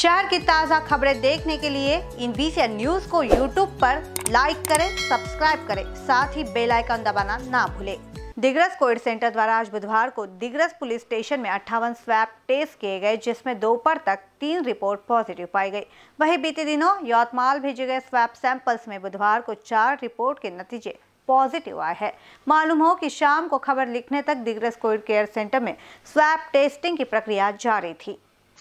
शहर की ताज़ा खबरें देखने के लिए इन बीसी न्यूज को यूट्यूब पर लाइक करें सब्सक्राइब करें साथ ही बेल आइकन दबाना ना भूलें दिग्रस कोविड सेंटर द्वारा आज बुधवार को दिग्रस पुलिस स्टेशन में अट्ठावन स्वैप टेस्ट किए गए जिसमें दोपहर तक तीन रिपोर्ट पॉजिटिव पाई गई वही बीते दिनों यौतमाल भेजे गए स्वैप सैंपल्स में बुधवार को चार रिपोर्ट के नतीजे पॉजिटिव आए हैं मालूम हो कि शाम को खबर लिखने तक दिग्रस कोविड केयर सेंटर में स्वैप टेस्टिंग की प्रक्रिया जारी थी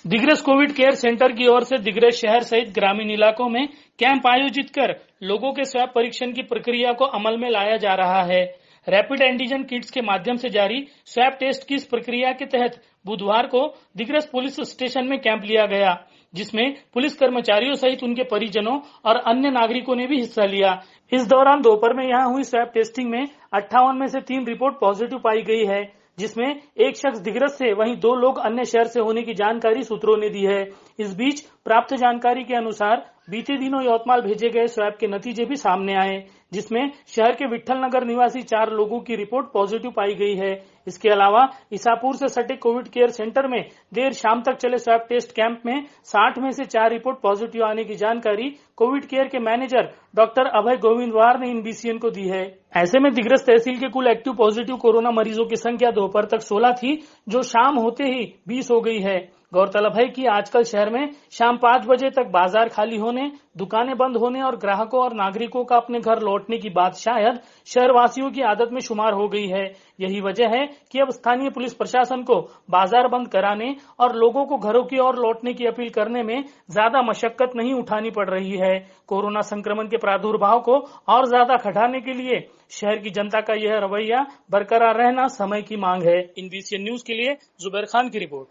दिग्रस कोविड केयर सेंटर की ओर से दिग्रस शहर सहित ग्रामीण इलाकों में कैंप आयोजित कर लोगों के स्वैप परीक्षण की प्रक्रिया को अमल में लाया जा रहा है रैपिड एंटीजन किट्स के माध्यम से जारी स्वैप टेस्ट की इस प्रक्रिया के तहत बुधवार को दिग्रस पुलिस स्टेशन में कैंप लिया गया जिसमें पुलिस कर्मचारियों सहित उनके परिजनों और अन्य नागरिकों ने भी हिस्सा लिया इस दौरान दोपहर में यहाँ हुई स्वैप टेस्टिंग में अट्ठावन में से तीन रिपोर्ट पॉजिटिव पाई गई है जिसमें एक शख्स दिग्रस से वहीं दो लोग अन्य शहर से होने की जानकारी सूत्रों ने दी है इस बीच प्राप्त जानकारी के अनुसार बीते दिनों यवतमाल भेजे गए स्वैब के नतीजे भी सामने आए जिसमें शहर के विठल नगर निवासी चार लोगों की रिपोर्ट पॉजिटिव पाई गई है इसके अलावा ईसापुर से सटे कोविड केयर सेंटर में देर शाम तक चले स्वैब टेस्ट कैंप में 60 में से चार रिपोर्ट पॉजिटिव आने की जानकारी कोविड केयर के मैनेजर डॉक्टर अभय गोविंदवार ने इन बीसीएन को दी है ऐसे में दिग्रस तहसील के कुल एक्टिव पॉजिटिव कोरोना मरीजों की संख्या दोपहर तक सोलह थी जो शाम होते ही बीस हो गई है गौरतलब है कि आजकल शहर में शाम पांच बजे तक बाजार खाली होने दुकानें बंद होने और ग्राहकों और नागरिकों का अपने घर लौटने की बात शायद शहरवासियों की आदत में शुमार हो गई है यही वजह है कि अब स्थानीय पुलिस प्रशासन को बाजार बंद कराने और लोगों को घरों की ओर लौटने की अपील करने में ज्यादा मशक्कत नहीं उठानी पड़ रही है कोरोना संक्रमण के प्रादुर्भाव को और ज्यादा घटाने के लिए शहर की जनता का यह रवैया बरकरार रहना समय की मांग है इन न्यूज के लिए जुबैर खान की रिपोर्ट